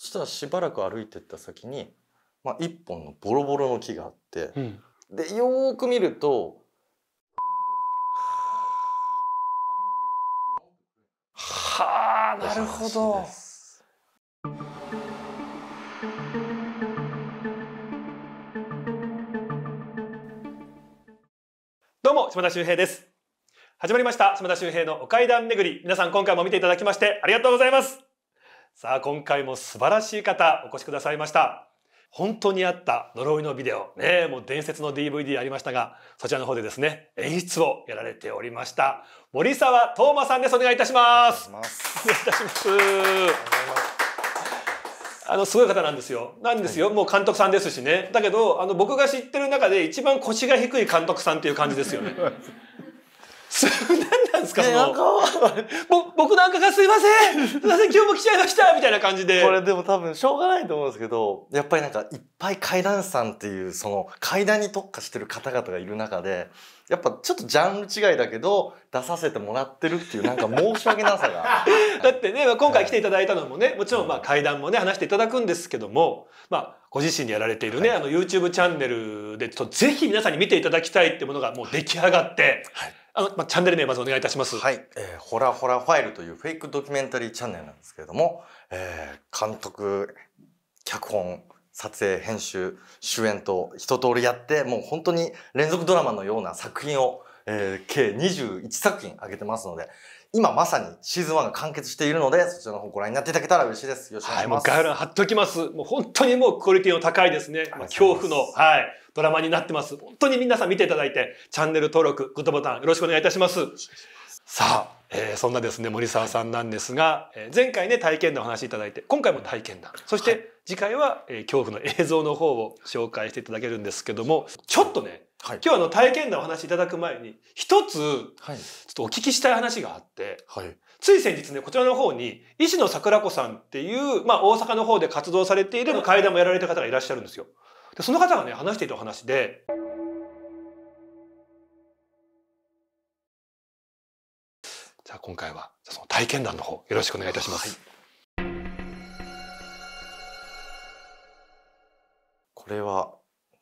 そしたらしばらく歩いてった先に、まあ、一本のボロボロの木があって、うん、でよく見るとはあなるほど。どうも島田秀平です。始まりました島田秀平のお階段巡り皆さん今回も見ていただきましてありがとうございます。さあ今回も素晴らしい方お越しくださいました本当にあった呪いのビデオねもう伝説の DVD ありましたがそちらの方でですね演出をやられておりました森沢東馬さんですお願いいたしますお願いいたしますあのすごい方なんですよ。なんですよ、はい、もう監督さんですしね。だけどあの僕が知ってる中で一番腰が低い監督さんっていう感じですよね。す なんんですかそのぼ僕なんかがすいませんすいません今日も来ちゃいましたみたいな感じでこれでも多分しょうがないと思うんですけどやっぱりなんかいっぱい怪談師さんっていうその怪談に特化してる方々がいる中でやっぱちょっとジャンル違いだけど出させてもらってるっていうなんか申し訳なさが だってね、まあ、今回来ていただいたのもねもちろんまあ怪談もね話していただくんですけどもまあご自身でやられているね、はい、あの YouTube チャンネルでぜひ皆さんに見ていただきたいってものがもう出来上がって、はいあの、まあ、チャンネル名まずお願いいたします。はい、えー、ホラホラファイルというフェイクドキュメンタリーチャンネルなんですけれども、えー、監督、脚本、撮影、編集、主演と一通りやって、もう本当に連続ドラマのような作品を、えー、計21作品上げてますので、今まさにシーズン1が完結しているので、そちらの方ご覧になっていただけたら嬉しいです。よろしくお願いします。はい、もう概要欄貼っときます。もう本当にもうクオリティの高いですね。まあ、恐怖の、はい。ドラマになってます。本当に皆さん見ていただいて、チャンネル登録、グッドボタンよろしくお願いいたします。さあ、えー、そんなですね、森沢さんなんですが、えー、前回ね、体験談お話しいただいて、今回も体験談。そして、次回は、えー、恐怖の映像の方を紹介していただけるんですけども、ちょっとね、はい、今日あの体験談お話しいただく前に一つちょっとお聞きしたい話があって、はい、つい先日ねこちらの方に石野桜子さんっていう、まあ、大阪の方で活動されている階段もやられた方がいらっしゃるんですよ。でその方がね話していた話でじゃあ今回はその体験談の方よろしくお願いいたします。はい、これは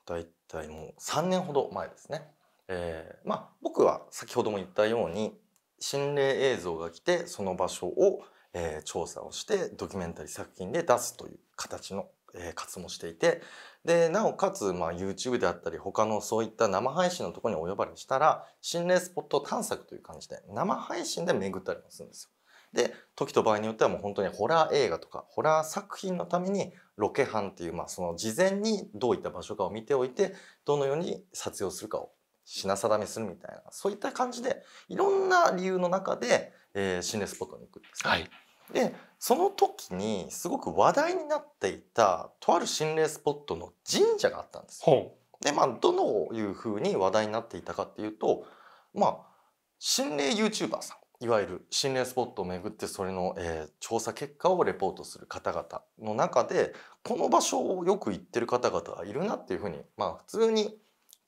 だいたいもう3年ほど前ですね。えー、まあ僕は先ほども言ったように心霊映像が来てその場所を、えー、調査をしてドキュメンタリー作品で出すという形のえ活動していてでなおかつ、まあ、YouTube であったり他のそういった生配信のとこにお呼ばれしたら心霊スポット探索という感じで生配信で巡ったりもするんですよ。で時と場合によってはもう本当にホラー映画とかホラー作品のためにロケハンっていう、まあ、その事前にどういった場所かを見ておいてどのように撮影をするかを品定めするみたいなそういった感じでいろんな理由の中で、えー、心霊スポットに行くんですね。はいでその時にすごく話題になっていたとある心霊スポットの神社があったんです。でまあどのいうふうに話題になっていたかっていうとまあ心霊 YouTuber さんいわゆる心霊スポットを巡ってそれの、えー、調査結果をレポートする方々の中でこの場所をよく行ってる方々がいるなっていうふうにまあ普通に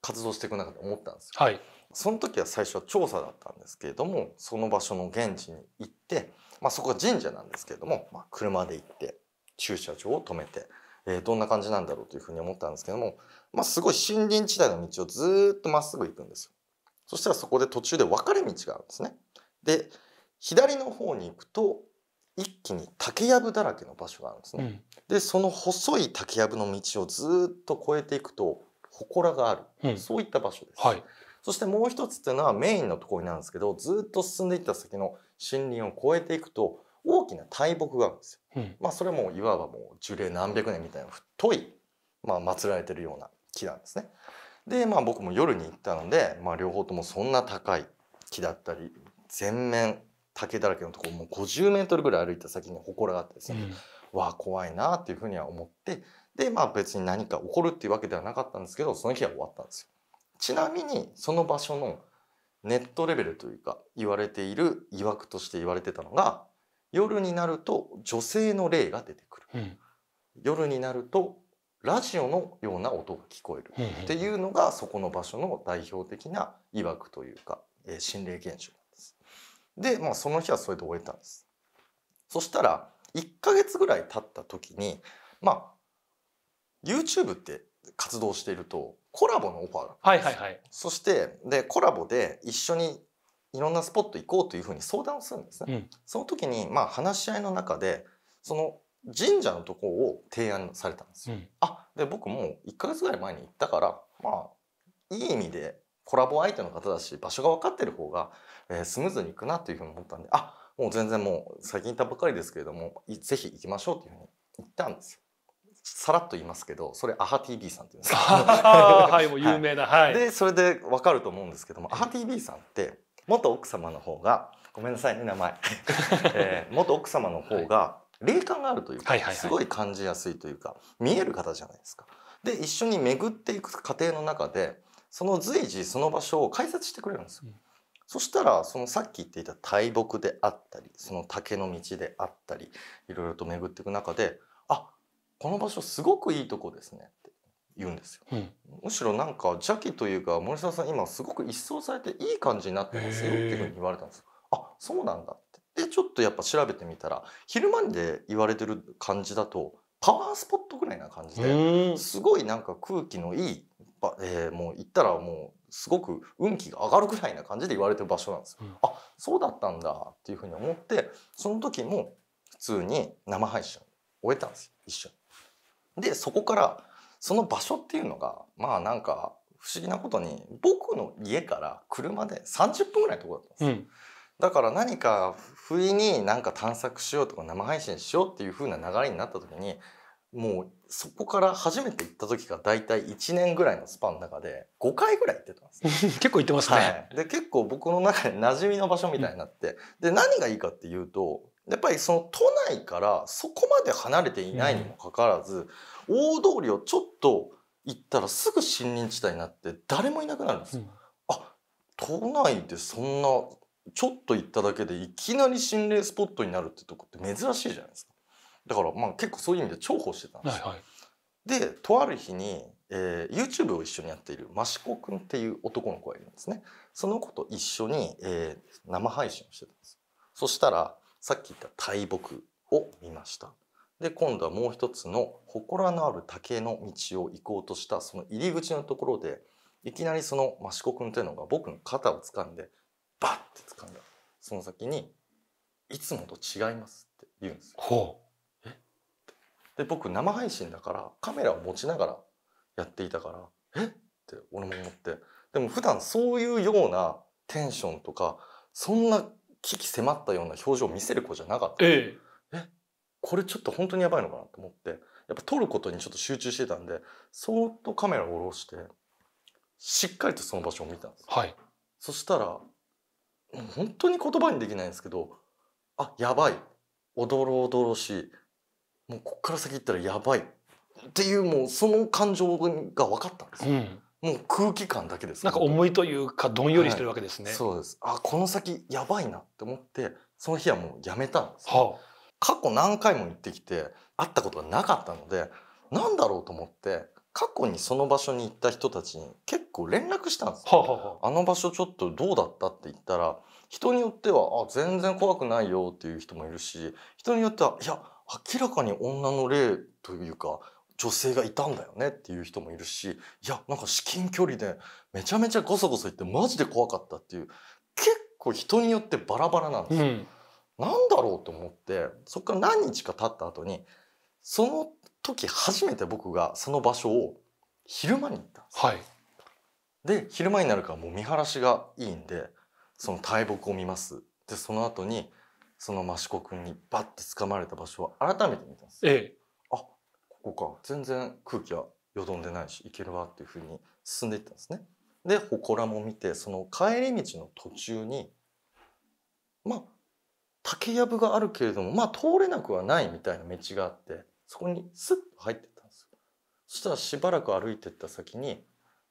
活動していく中で思ったんですよ、はい、その時は最初は調査だったんですけれどもその場所の現地に行ってまあ、そこ神社なんですけれども、まあ、車で行って駐車場を止めて、えー、どんな感じなんだろうというふうに思ったんですけども、まあ、すごい森林地帯の道をずっとまっすぐ行くんですよ。そしたらそこで途中で分かれ道があるんですね。で左の方に行くと一気に竹やぶだらけの場所があるんですね。うん、でその細い竹やぶの道をずっと越えていくと祠がある、うん、そういった場所です。はい、そしてもう一つっていうのはメインのところになるんですけどずっと進んでいった先の森林を越えていくと大きな大木があるんですよ、うん、まあ、それもいわばもう樹齢何百年みたいな太い、まあ、祀られてるような木なんですね。でまあ僕も夜に行ったので、まあ、両方ともそんな高い木だったり全面竹だらけのところもう50メートルぐらい歩いた先に祠があってですね、うん、わあ怖いなっていうふうには思ってでまあ別に何か起こるっていうわけではなかったんですけどその日は終わったんですよ。ちなみにその場所のネットレベルというか言われている曰くとして言われてたのが夜になると女性の霊が出てくる、うん、夜になるとラジオのような音が聞こえるっていうのがそこの場所の代表的な曰くというか、えー、心霊現象なんです。で、まあ、その日はそれで終えたんです。そしたら1ヶ月ぐらい経った時にまあ YouTube って活動しているとコラボのオファーだったんです、はいはいはい、そしてでコラボで一緒にいろんなスポット行こうというふうに相談をするんですね、うん、その時にまあ話し合いの中でその神社のとこを提案されたんですよ、うん、あで僕もう1か月ぐらい前に行ったからまあいい意味でコラボ相手の方だし場所が分かってる方が、えー、スムーズにいくなというふうに思ったんであもう全然もう最近行ったばかりですけれどもぜひ行きましょうというふうに言ったんですよさらっと言いますけどそれアハ TV さんってうんですはいもう有名な、はい、でそれで分かると思うんですけどもアハ TV さんって元奥様の方がごめんなさいね名前、えー、元奥様の方が霊感があるというか、はい、すごい感じやすいというか見える方じゃないですか。で一緒に巡っていく過程の中でその随時その場所を解説してくれるんですよ。うん、そしたらそのさっき言っていた大木であったりその竹の道であったりいろいろと巡っていく中でこの場所すごくいいとこですねって言うんですよ、うん、むしろなんか邪気というか森下さん今すごく一掃されていい感じになってますよっていうふうに言われたんですあそうなんだってでちょっとやっぱ調べてみたら昼間で言われてる感じだとパワースポットぐらいな感じですごいなんか空気のいい、えー、もう行ったらもうすごく運気が上がるぐらいな感じで言われてる場所なんですよ。うん、あそうだったんだっていうふうに思ってその時も普通に生配信終えたんですよ一緒に。で、そこから、その場所っていうのが、まあなんか、不思議なことに、僕の家から車で30分ぐらいのところだったんですよ。うん、だから何か、不意になんか探索しようとか生配信しようっていう風な流れになった時に、もうそこから初めて行った時が大体1年ぐらいのスパンの中で5回ぐらい行ってたんです 結構行ってますね、はい、で結構僕の中で馴染みの場所みたいになって、うん、で何がいいかっていうとやっぱりその都内からそこまで離れていないにもかかわらず、うん、大通りをちょっと行ったらすぐ森林地帯になって誰もいなくなるんですよ。うん、あ都内でそんなちょっと行っただけでいきなり心霊スポットになるってとこって珍しいじゃないですか。だからまあ結構そういう意味で重宝してたんですよ。はいはい、でとある日に、えー、YouTube を一緒にやっている益子くんっていう男の子がいるんですね。その子と一緒に、えー、生配信をしてたんです。そしたらさっき言った大木を見ました。で今度はもう一つの祠のある竹の道を行こうとしたその入り口のところでいきなりその益子君というのが僕の肩を掴んでバッて掴んだその先に「いつもと違います」って言うんですよ。で僕生配信だからカメラを持ちながらやっていたから「えっ?」って俺も思ってでも普段そういうようなテンションとかそんな危機迫ったような表情を見せる子じゃなかった、ええ、これちょっと本当にやばいのかなと思ってやっぱ撮ることにちょっと集中してたんでそーっとカメラを下ろしてしっかりとその場所を見たんです、はい、そしたら本当に言葉にできないんですけどあやばいおどろおどろしいもうこっから先行ったらやばいっていうもうその感情が分かったんですよ、うんもう空気感だけです。なんか思いというかどんよりしてるわけですね。はい、そうです。あこの先やばいなって思ってその日はもうやめたんです、はあ、過去何回も行ってきて会ったことがなかったので何だろうと思って過去にその場所に行った人たちに結構連絡したんです、はあはあ、あの場所ちょっとどうだったって言ったら人によってはあ全然怖くないよっていう人もいるし人によってはいや明らかに女の霊というか女性がいたんだよねっていう人もいるしいやなんか至近距離でめちゃめちゃゴソゴソ言ってマジで怖かったっていう結構人によってバラバラなんですよ。うん、なんだろうと思ってそっから何日か経った後にその時初めて僕がその場所を昼間に行ったんです、はい、で昼間になるからもう見晴らしがいいんでその大木を見ますでその後にその益子君にバッて掴まれた場所を改めて見たんです。ええここか全然空気はよどんでないしいけるわっていうふうに進んでいったんですね。で祠も見てその帰り道の途中にまあ竹やぶがあるけれどもまあ通れなくはないみたいな道があってそこにスッと入ってったんですよ。そしたらしばらく歩いてった先に、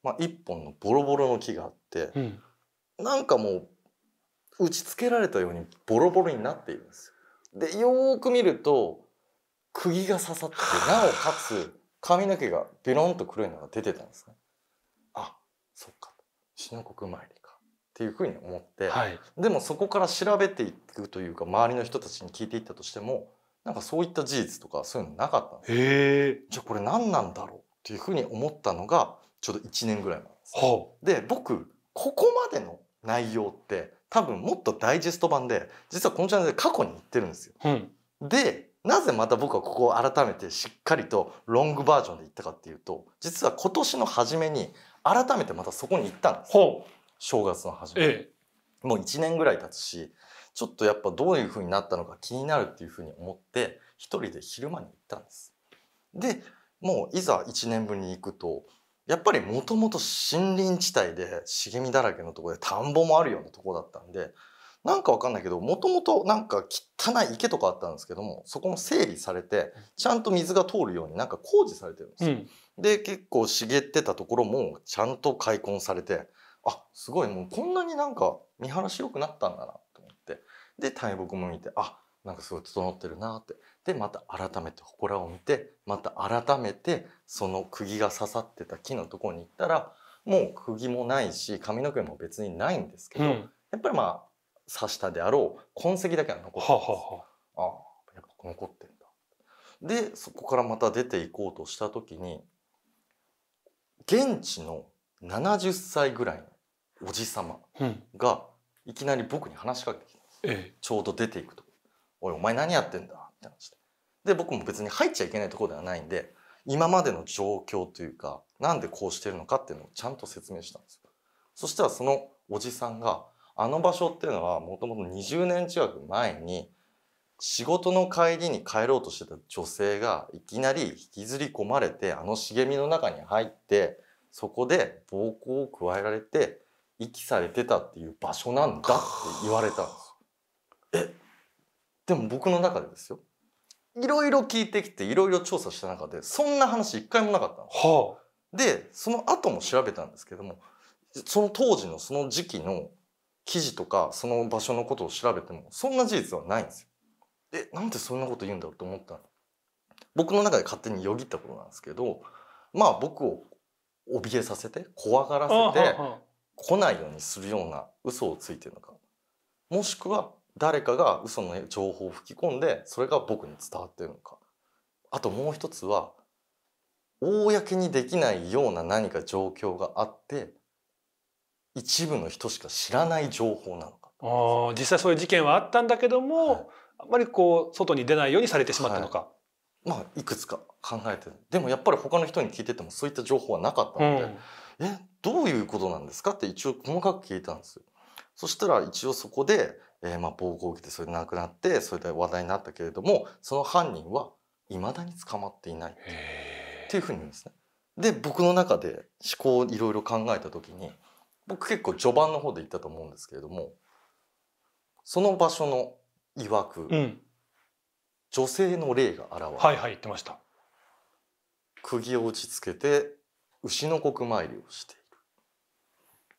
まあ、一本のボロボロの木があって、うん、なんかもう打ちつけられたようにボロボロになっているんですよ。でよーく見ると釘が刺さってなおかつ髪の毛がビロンと黒いのが出てたんですね。あそっか国参りかっていうふうに思って、はい、でもそこから調べていくというか周りの人たちに聞いていったとしてもなんかそういった事実とかそういうのなかったんですじゃあこれ何なんだろうっていうふうに思ったのがちょうど1年ぐらい前です。はあ、で僕ここまでの内容って多分もっとダイジェスト版で実はこのチャンネルで過去に言ってるんですよ。うん、でなぜまた僕はここを改めてしっかりとロングバージョンで行ったかっていうと実は今年の初めに改めてまたそこに行ったんです正月の初め、ええ、もう1年ぐらい経つしちょっとやっぱどういう風になったのか気になるっていう風に思って一人で昼間に行ったんです。でもういざ1年分に行くとやっぱりもともと森林地帯で茂みだらけのとこで田んぼもあるようなとこだったんでなんかわかんないけどもともとなんか汚い池とかあったんですけどもそこも整理されてちゃんと水が通るようになんか工事されてるんですよ。うん、で結構茂ってたところもちゃんと開墾されてあすごいもうこんなになんか見晴らし良くなったんだなと思ってで大木も見てあなんかすごい整ってるなってでまた改めて祠を見てまた改めてその釘が刺さってた木のところに行ったらもう釘もないし髪の毛も別にないんですけど、うん、やっぱりまあ刺したであろう痕跡だけ残ってるんです、はあはあ、やっぱ残ってんだでそこからまた出ていこうとした時に現地の70歳ぐらいのおじ様がいきなり僕に話しかけてきたんです、うん、ちょうど出ていくと「おいお前何やってんだ」って話でで僕も別に入っちゃいけないところではないんで今までの状況というかなんでこうしてるのかっていうのをちゃんと説明したんですよそしたらそのおじさんが「あの場所っていうのはもともと20年近く前に仕事の帰りに帰ろうとしてた女性がいきなり引きずり込まれてあの茂みの中に入ってそこで暴行を加えられて遺棄されてたっていう場所なんだって言われたんですよ。えでも僕の中でですよいろいろ聞いてきていろいろ調査した中でそんな話一回もなかったの。はあ、でその後も調べたんですけどもその当時のその時期の記事とかその場所のことを調べてもそんな事実はないんですよ。えなんでそんなこと言うんだろうと思ったの僕の中で勝手によぎったことなんですけどまあ僕を怯えさせて怖がらせて来ないようにするような嘘をついてるのかもしくは誰かが嘘の情報を吹き込んでそれが僕に伝わってるのかあともう一つは公にできないような何か状況があって一部の人しか知らない情報なのかあ実際そういう事件はあったんだけども、はい、あんまりこう外に出ないようにされてしまったのか、はい、まあいくつか考えてでもやっぱり他の人に聞いててもそういった情報はなかったので、うん、えどういうことなんですかって一応細かく聞いたんですよそしたら一応そこで、えー、まあ暴行を受けてそれで亡くなってそれで話題になったけれどもその犯人はいまだに捕まっていないっていうふうに言うんですね。で僕の中で思考をいろいろ考えた時に僕結構序盤の方で言ったと思うんですけれどもその場所の曰く、うん、女性の霊が現れるはいはい言ってました釘を打ちつけて牛の国参りをして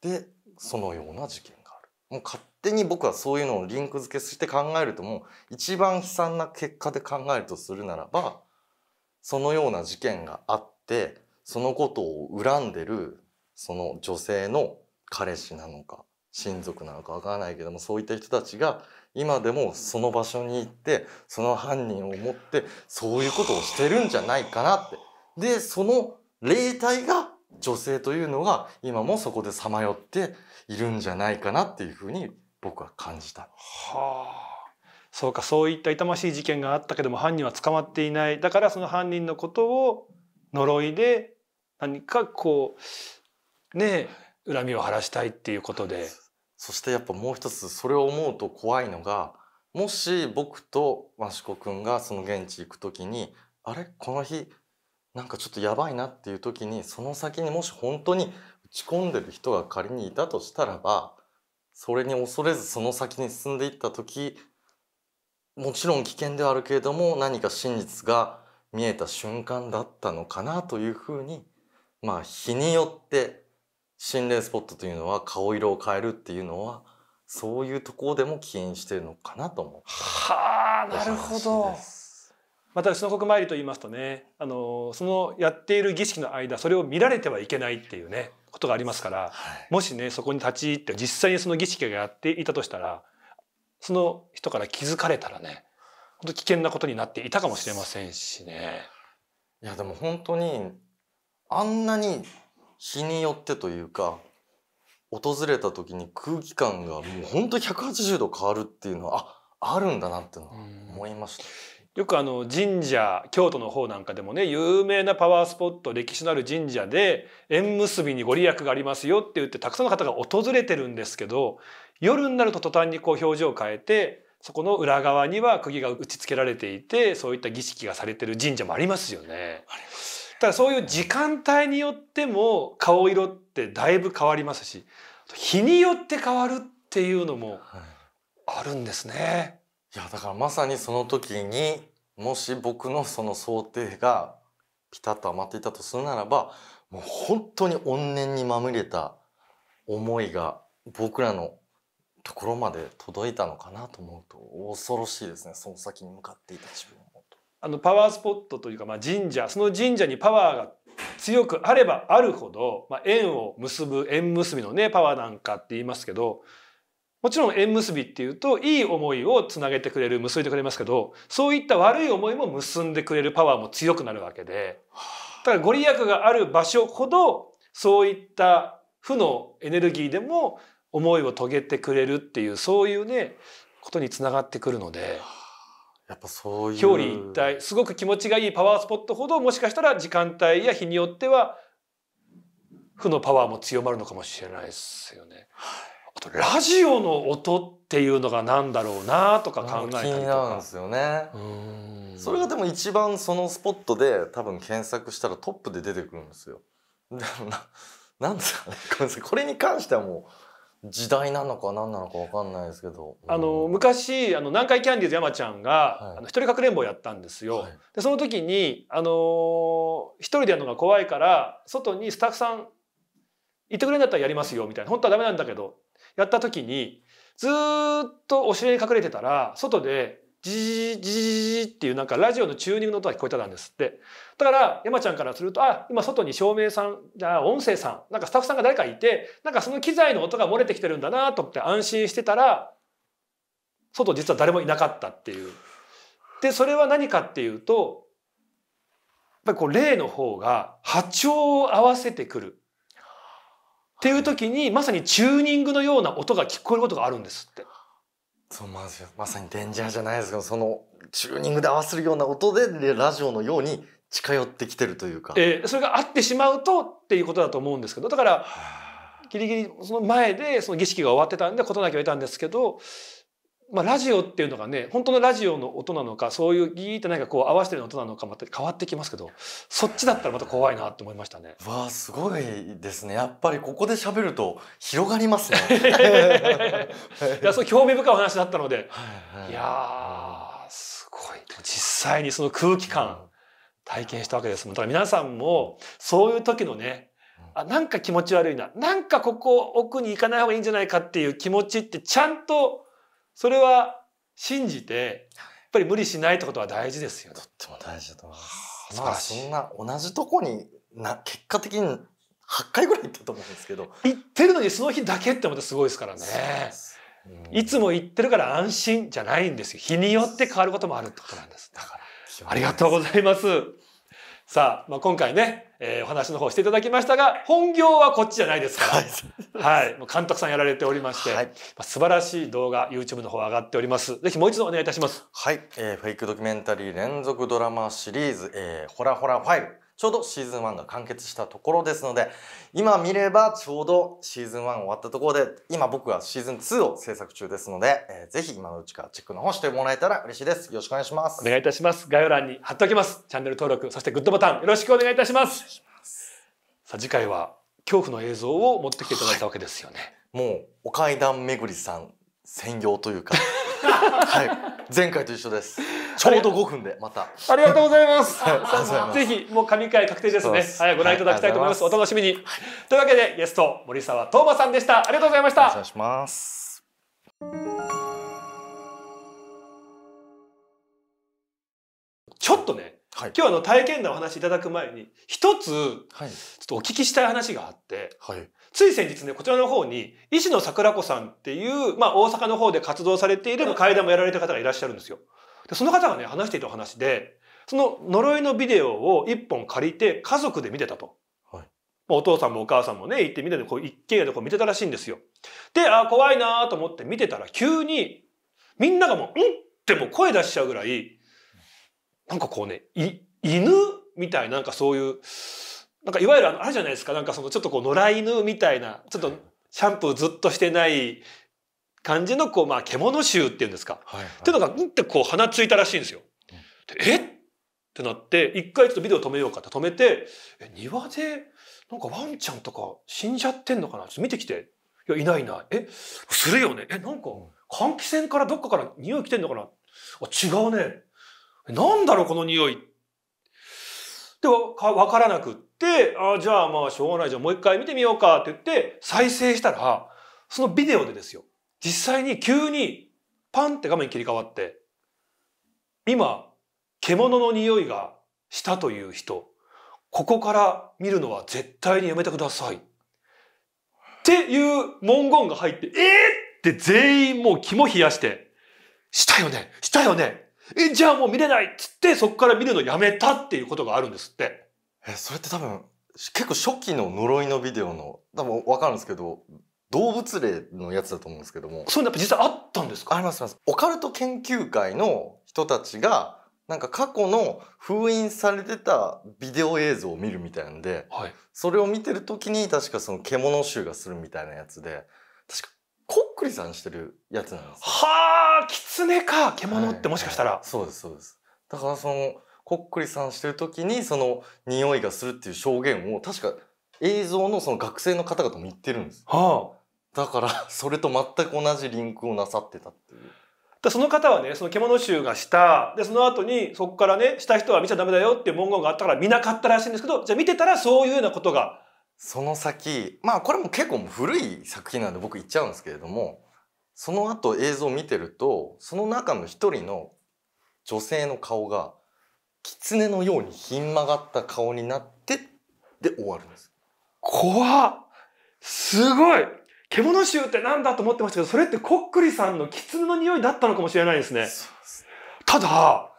いるでそのような事件があるもう勝手に僕はそういうのをリンク付けして考えるともう一番悲惨な結果で考えるとするならばそのような事件があってそのことを恨んでるその女性の彼氏なのか親族なのかわからないけどもそういった人たちが今でもその場所に行ってその犯人を思ってそういうことをしてるんじゃないかなって。でその霊体が女性というのが今もそこでさまよっているんじゃないかなっていうふうに僕は感じた。はあそうかそういった痛ましい事件があったけども犯人は捕まっていないだからその犯人のことを呪いで何かこうねえ恨みを晴らしたいっていうことで。そしてやっぱもう一つそれを思うと怖いのがもし僕と益子くんがその現地行く時にあれこの日なんかちょっとやばいなっていう時にその先にもし本当に打ち込んでる人が仮にいたとしたらばそれに恐れずその先に進んでいった時もちろん危険ではあるけれども何か真実が見えた瞬間だったのかなというふうにまあ日によって心霊スポットというのは顔色を変えるっていうのはそういうところでも起因してるのかなと思はあなるほど。またその国参りと言いますとねあのそのやっている儀式の間それを見られてはいけないっていうねことがありますから、はい、もしねそこに立ち入って実際にその儀式がやっていたとしたらその人から気づかれたらね本当危険なことになっていたかもしれませんしね。いやでも本当にあんなに日によってというか訪れた時に空気感がもうほんと180度変わるっていうのはああるんだなっていうのは思いました。よくあの神社京都の方なんかでもね有名なパワースポット歴史のある神社で縁結びにご利益がありますよって言ってたくさんの方が訪れてるんですけど夜になると途端にこう表情を変えてそこの裏側には釘が打ち付けられていてそういった儀式がされてる神社もありますよね。ありますだからそういう時間帯によっても顔色ってだいぶ変わりますし日によって変わるっていうのもあるんですね。い、やだからまさにその時にもし僕のその想定がピタッと余っていたとするならばもう本当に怨念にまみれた思いが僕らのところまで届いたのかなと思うと恐ろしいですねその先に向かっていた自分。あのパワースポットというか、まあ、神社その神社にパワーが強くあればあるほど、まあ、縁を結ぶ縁結びのねパワーなんかって言いますけどもちろん縁結びっていうといい思いをつなげてくれる結んでくれますけどそういった悪い思いも結んでくれるパワーも強くなるわけでだからご利益がある場所ほどそういった負のエネルギーでも思いを遂げてくれるっていうそういうねことにつながってくるので。やっぱそういう表裏一体すごく気持ちがいいパワースポットほどもしかしたら時間帯や日によっては負のパワーも強まるのかもしれないですよね。あとラジオの音っていうのがなんだろうなとか考えたりとか。ですよね。それがでも一番そのスポットで多分検索したらトップで出てくるんですよ。なんですかね。これに関してはもう。時代なのか何なのか分かんないですけど、うん、あの昔あの南海キャンディーズ山ちゃんが、はい、あの一人かくれんぼやったんですよ、はい、でその時にあの一人でやるのが怖いから外にスタッフさん行ってくれんだったらやりますよみたいな本当はダメなんだけどやった時にずっとお尻に隠れてたら外でジジジジジジっていうなんかラジオのチューニングの音が聞こえてたんですってだから山ちゃんからするとあ今外に照明さんあ音声さんなんかスタッフさんが誰かいてなんかその機材の音が漏れてきてるんだなと思って安心してたら外実は誰もいなかったっていう。でそれは何かっていうとやっぱりこう例の方が波長を合わせてくるっていう時にまさにチューニングのような音が聞こえることがあるんですって。そうままさにデンジャーじゃないですけどそのチューニングで合わせるような音でラジオのように近寄ってきてるというか、えー、それが合ってしまうとっていうことだと思うんですけどだからギリギリその前でその儀式が終わってたんで事なきを得たんですけどまあ、ラジオっていうのがね本当のラジオの音なのかそういうギーって何かこう合わせてる音なのかまた変わってきますけどそっちだったらまた怖いなと思いましたね。わあすごいですねやっぱりここで喋ると広がりますね。いやそう興味深い話だったので、はいはい、いやすごい実際にその空気感体験したわけですもんだから皆さんもそういう時のねあなんか気持ち悪いななんかここ奥に行かない方がいいんじゃないかっていう気持ちってちゃんとそれは信じてやっぱり無理しないってことは大事ですよね。とっても大事だと思います。まあそんな同じとこにな結果的に8回ぐらい行ったと思うんですけど行ってるのにその日だけってまたすごいですからね。いつも行ってるから安心じゃないんですよ。日によって変わることもあるってことなんです。だからありがとうございます。さあ、まあ、今回ね、えー、お話の方していただきましたが、本業はこっちじゃないですから。はい。はい。もう監督さんやられておりまして、はい、まあ、素晴らしい動画、YouTube の方上がっております。ぜひもう一度お願いいたします。はい。えー、フェイクドキュメンタリー連続ドラマシリーズ、えー、ホラホラファイル。ちょうどシーズン1が完結したところですので、今見ればちょうどシーズン1終わったところで、今僕はシーズン2を制作中ですので、えー、ぜひ今のうちからチェックの方してもらえたら嬉しいです。よろしくお願いします。お願いいたします。概要欄に貼っておきます。チャンネル登録、そしてグッドボタンよろしくお願いいたします。ますさあ次回は恐怖の映像を持ってきていただいたわけですよね。はい、もうお階段巡りさん専用というか、はい、前回と一緒です。ちょうど5分でまたありがとうございます ぜひもう神回確定ですねはいご覧いただきたいと思います、はい、お楽しみに、はい、というわけでゲスト森沢東馬さんでしたありがとうございましたお願いしますちょっとねはい、今日あの体験談お話いただく前に一つ、はい、ちょっとお聞きしたい話があって、はい、つい先日ねこちらの方に石野桜子さんっていう、まあ、大阪の方で活動されている会談もやられた方がいらっしゃるんですよ。で、その方がね、話していた話で、その呪いのビデオを一本借りて家族で見てたと。はい、お父さんもお母さんもね、行ってみたで、こう一軒家でこう見てたらしいんですよ。で、あ、怖いなと思って見てたら急に、みんながもう、んってもう声出しちゃうぐらい、なんかこうね、い、犬みたいな、なんかそういう、なんかいわゆるあの、あるじゃないですか、なんかそのちょっとこう野良犬みたいな、ちょっとシャンプーずっとしてない感じのこう、まあ、獣臭っていうんですか。はいはい、っていうのが、うんってこう、鼻ついたらしいんですよ。えってなって、一回ちょっとビデオ止めようかって止めて、え、庭で、なんかワンちゃんとか死んじゃってんのかなちょっと見てきて。いや、いないいない。え、するよね。え、なんか、換気扇からどっかから匂い来てんのかなあ、違うね。なんだろう、この匂い。で、わからなくって、あじゃあまあしょうがないじゃあもう一回見てみようかって言って、再生したら、そのビデオでですよ。実際に急にパンって画面切り替わって、今、獣の匂いがしたという人、ここから見るのは絶対にやめてください。っていう文言が入って、えー、って全員もう肝冷やして、したよねしたよねえ、じゃあもう見れないっつってそこから見るのやめたっていうことがあるんですって。え、それって多分、結構初期の呪いのビデオの、多分わかるんですけど、動物霊のやつだと思うんですけども。そういうのやっぱ実際あったんですかありますあります。オカルト研究会の人たちが、なんか過去の封印されてたビデオ映像を見るみたいなんで、はい、それを見てる時に確かその獣臭がするみたいなやつで、確かこっくりさんしてるやつなんですはあ、狐か獣ってもしかしたら、はいはい、そうですそうです。だからその、こっくりさんしてる時にその匂いがするっていう証言を確か映像のその学生の方々も言ってるんです。はあ。だから それと全く同じリンクをなさってたっていう。だその方はねその獣臭がしたでその後にそこからねした人は見ちゃダメだよっていう文言があったから見なかったらしいんですけどじゃあ見てたらそういうようなことが。その先まあこれも結構古い作品なんで僕言っちゃうんですけれどもその後映像を見てるとその中の一人の女性の顔が狐のようにひん曲がった顔になってで終わるんです。怖っすごい獣臭ってなんだと思ってましたけど、それってコックリさんの狐の匂いだったのかもしれないですね。すただ、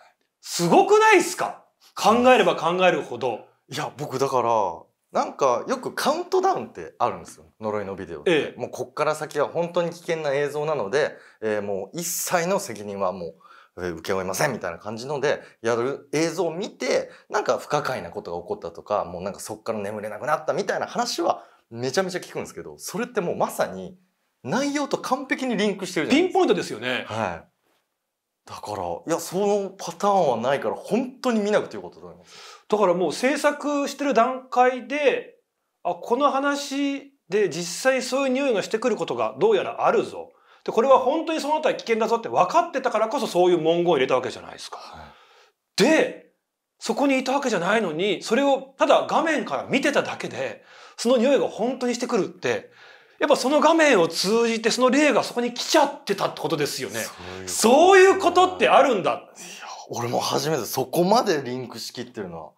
すごくないですか考えれば考えるほど。いや、僕だから、なんかよくカウントダウンってあるんですよ。呪いのビデオって。ええ、もうこっから先は本当に危険な映像なので、えー、もう一切の責任はもう、受け負いませんみたいな感じのでやる映像を見てなんか不可解なことが起こったとかもうなんかそっから眠れなくなったみたいな話はめちゃめちゃ聞くんですけどそれってもうまさに内容と完璧にリンクしてるじゃないですかピンポイントですよねはいだからいやそのパターンはないから本当に見なくてよことだと思いますだからもう制作してる段階であこの話で実際そういう匂いがしてくることがどうやらあるぞでこれは本当にその辺り危険だぞって分かってたからこそそういう文言を入れたわけじゃないですか。はい、でそこにいたわけじゃないのにそれをただ画面から見てただけでその匂いが本当にしてくるって、やっぱその画面を通じてその霊がそこに来ちゃってたってことですよね。そういうことってあるんだ。いや、俺も初めてそこまでリンクしきってるのは。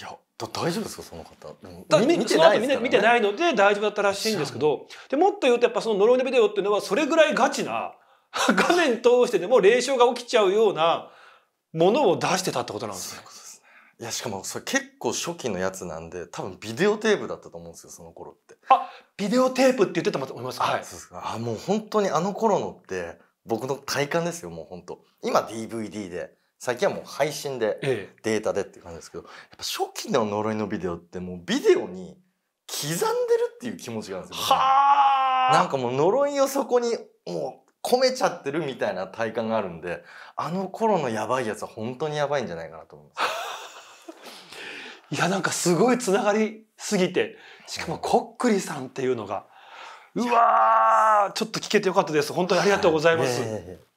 いや、大丈夫ですかその方。だ見てない、ね、見てないので大丈夫だったらしいんですけど、でもっと言うとやっぱその呪いのビデオっていうのはそれぐらいガチな、画面通してでも霊障が起きちゃうようなものを出してたってことなんですね。そういうこといやしかもそれ結構初期のやつなんで多分ビデオテープだったと思うんですよその頃ってあビデオテープって言ってたと思いますか、はい、そうですかあもう本当にあの頃のって僕の体感ですよもう本当今 DVD で最近はもう配信でデータでっていう感じですけど、ええ、やっぱ初期の呪いのビデオってもうビデオに刻んでるっていう気持ちがあるんですよはなんかもう呪いをそこにもう込めちゃってるみたいな体感があるんであの頃のやばいやつは本当にやばいんじゃないかなと思いますいや、なんかすごいつながりすぎて、しかもこっくりさんっていうのが、うわー、ちょっと聞けてよかったです。本当にありがとうございます。はいえー